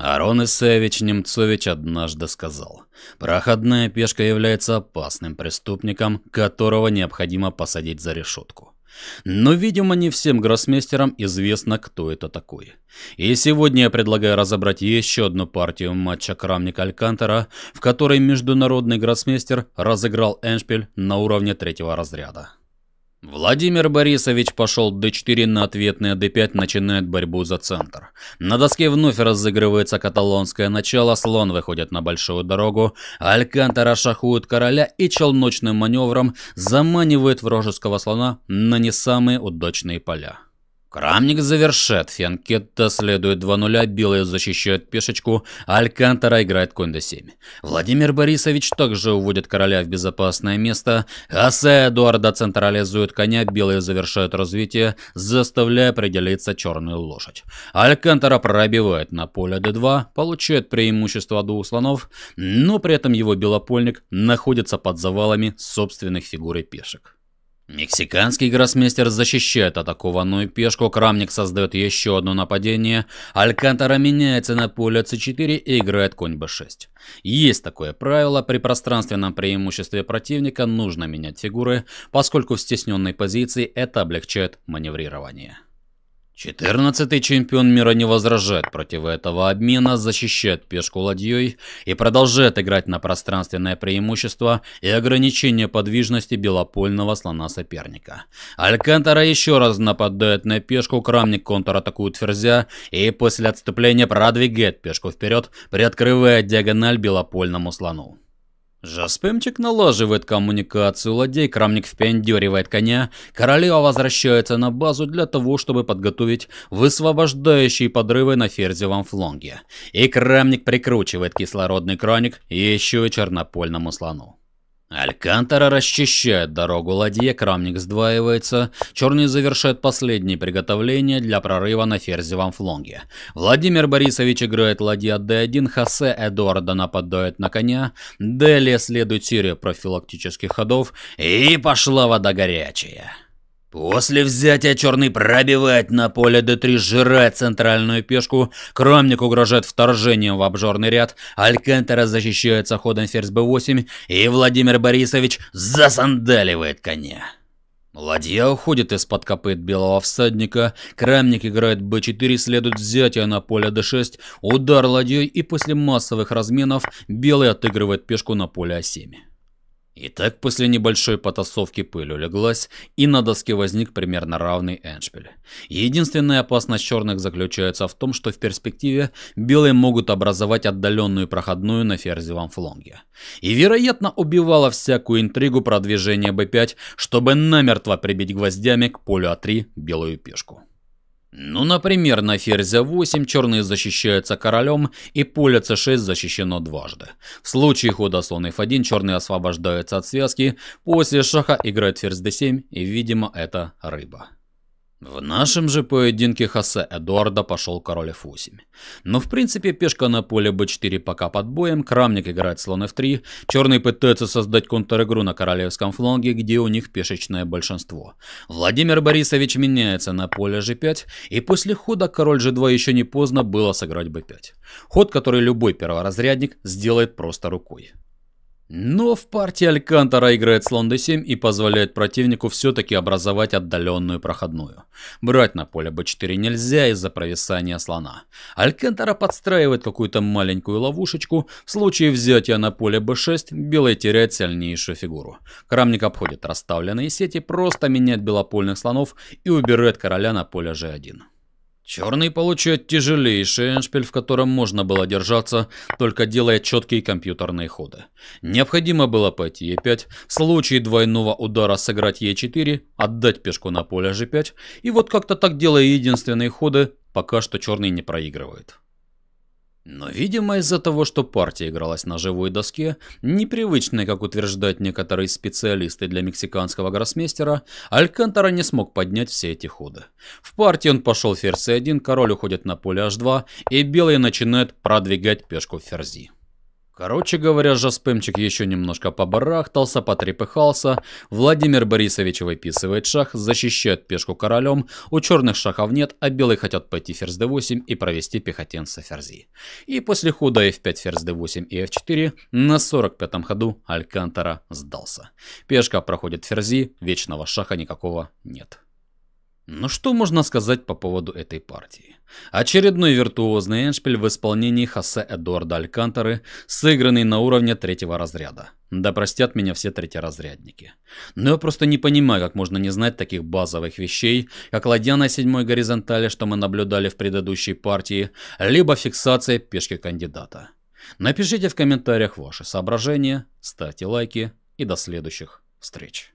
Арон Исаевич Немцович однажды сказал, «Проходная пешка является опасным преступником, которого необходимо посадить за решетку». Но, видимо, не всем гроссмейстерам известно, кто это такой. И сегодня я предлагаю разобрать еще одну партию матча Крамник-Алькантера, в которой международный гроссмейстер разыграл Эншпиль на уровне третьего разряда. Владимир Борисович пошел d4 на ответный, а d5 начинает борьбу за центр. На доске вновь разыгрывается каталонское начало, слон выходит на большую дорогу, Алькантара шахует короля и челночным маневром заманивает вражеского слона на не самые удачные поля. Крамник завершает. Фианкетта следует 2-0, Белый защищает пешечку, Алькантара играет конь d7. Владимир Борисович также уводит короля в безопасное место, Хосе Эдуарда централизует коня, Белые завершают развитие, заставляя определиться черную лошадь. Алькантара пробивает на поле d2, получает преимущество двух слонов, но при этом его белопольник находится под завалами собственных фигур и пешек. Мексиканский гроссмейстер защищает атакованную пешку, Крамник создает еще одно нападение, Алькантара меняется на поле c4 и играет конь b6. Есть такое правило, при пространственном преимуществе противника нужно менять фигуры, поскольку в стесненной позиции это облегчает маневрирование. Четырнадцатый чемпион мира не возражает против этого обмена, защищает пешку ладьей и продолжает играть на пространственное преимущество и ограничение подвижности белопольного слона соперника. Алькантара еще раз нападает на пешку, крамник контратакует ферзя и после отступления продвигает пешку вперед, приоткрывая диагональ белопольному слону. Жаспемчик налаживает коммуникацию, ладей Крамник впендюривает коня, королева возвращается на базу для того, чтобы подготовить высвобождающие подрывы на ферзевом фланге. И Крамник прикручивает кислородный краник еще и чернопольному слону. Алькантара расчищает дорогу ладье, крамник сдваивается, черный завершает последние приготовления для прорыва на ферзевом фланге. Владимир Борисович играет ладья d1, Хосе Эдуарда нападает на коня, Делия следует серию профилактических ходов, и пошла вода горячая. После взятия черный пробивает на поле D3, сжирает центральную пешку, Крамник угрожает вторжением в обжорный ряд, Алькантера защищается ходом ферзь B8, и Владимир Борисович засандаливает коня. Ладья уходит из-под копыт белого всадника, Крамник играет b4, следует взятие на поле d6, удар ладьей и после массовых разменов белый отыгрывает пешку на поле a7. А Итак, после небольшой потасовки пыль улеглась, и на доске возник примерно равный эндшпиль. Единственная опасность черных заключается в том, что в перспективе белые могут образовать отдаленную проходную на ферзевом фланге. И, вероятно, убивала всякую интригу продвижения b5, чтобы намертво прибить гвоздями к полю А3 белую пешку. Ну, например, на ферзя 8 черные защищаются королем и поле c6 защищено дважды. В случае хода слон f1 черные освобождаются от связки, после шаха играет ферзь d7 и видимо это рыба. В нашем же поединке Хосе Эдуарда пошел король f8. Но в принципе пешка на поле b4 пока под боем, крамник играет слон f3, черные пытаются создать контр-игру на королевском фланге, где у них пешечное большинство. Владимир Борисович меняется на поле g5, и после хода король g2 еще не поздно было сыграть b5. Ход, который любой перворазрядник сделает просто рукой. Но в партии Алькантара играет слон d7 и позволяет противнику все-таки образовать отдаленную проходную. Брать на поле b4 нельзя из-за провисания слона. Алькантара подстраивает какую-то маленькую ловушечку. В случае взятия на поле b6 белый теряет сильнейшую фигуру. Крамник обходит расставленные сети, просто меняет белопольных слонов и убирает короля на поле g1. Черный получает тяжелейший эншпиль, в котором можно было держаться, только делая четкие компьютерные ходы. Необходимо было пойти e5, в случае двойного удара сыграть e4, отдать пешку на поле g5, и вот как-то так делая единственные ходы, пока что черный не проигрывает. Но, видимо, из-за того, что партия игралась на живой доске, непривычной, как утверждают некоторые специалисты для мексиканского гроссмейстера, Алькантара не смог поднять все эти ходы. В партии он пошел ферзь c1, король уходит на поле h2, и белые начинают продвигать пешку ферзи. Короче говоря, Жаспемчик еще немножко побарахтался, потрепыхался. Владимир Борисович выписывает шах, защищает пешку королем. У черных шахов нет, а белые хотят пойти ферзь d8 и провести пехотенца ферзи. И после хода f5, ферзь d8 и f4 на 45-м ходу Алькантара сдался. Пешка проходит ферзи, вечного шаха никакого нет. Но что можно сказать по поводу этой партии? Очередной виртуозный эншпиль в исполнении Хосе Эдуарда Алькантары, сыгранный на уровне третьего разряда. Да простят меня все третьеразрядники. Но я просто не понимаю, как можно не знать таких базовых вещей, как ладья на седьмой горизонтали, что мы наблюдали в предыдущей партии, либо фиксация пешки кандидата. Напишите в комментариях ваши соображения, ставьте лайки и до следующих встреч.